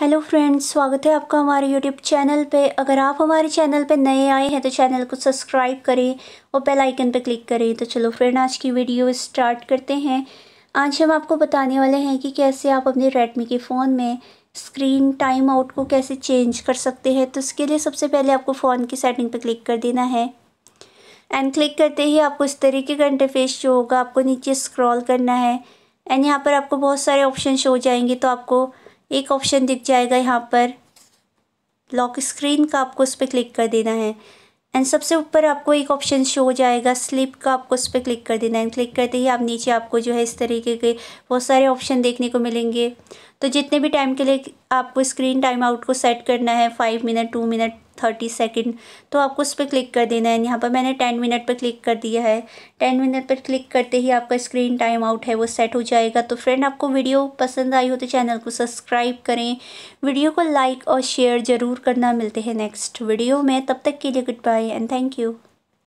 hello friends स्वागत है आपका हमारे यूट्यूब चैनल पे अगर आप हमारे चैनल पे नए आए हैं तो चैनल को सब्सक्राइब करें और बेल आइकन पे क्लिक करें तो चलो फ्रेंड आज की वीडियो स्टार्ट करते हैं आज हम आपको बताने वाले हैं कि कैसे आप अपने रेडमी के फ़ोन में स्क्रीन टाइम आउट को कैसे चेंज कर सकते हैं तो इसके लिए सबसे पहले आपको फ़ोन की सेटिंग पर क्लिक कर देना है एंड क्लिक करते ही आपको इस तरीके का इंटरफेस जो होगा आपको नीचे स्क्रॉल करना है एंड यहाँ पर आपको बहुत सारे ऑप्शन शो हो जाएंगे तो आपको एक ऑप्शन दिख जाएगा यहाँ पर लॉक स्क्रीन का आपको उस पर क्लिक कर देना है एंड सबसे ऊपर आपको एक ऑप्शन शो हो जाएगा स्लिप का आपको उस पर क्लिक कर देना है क्लिक करते ही आप नीचे आपको जो है इस तरीके के बहुत सारे ऑप्शन देखने को मिलेंगे तो जितने भी टाइम के लिए आपको स्क्रीन टाइम आउट को सेट करना है five minute two minute thirty second तो आपको उस पर क्लिक कर देना है यहाँ पर मैंने टेन मिनट पर क्लिक कर दिया है टेन मिनट पर क्लिक करते ही आपका स्क्रीन टाइम आउट है वो सेट हो जाएगा तो फ्रेंड आपको वीडियो पसंद आई हो तो चैनल को सब्सक्राइब करें वीडियो को लाइक और शेयर ज़रूर करना मिलते हैं नेक्स्ट वीडियो में तब तक के लिए goodbye and thank you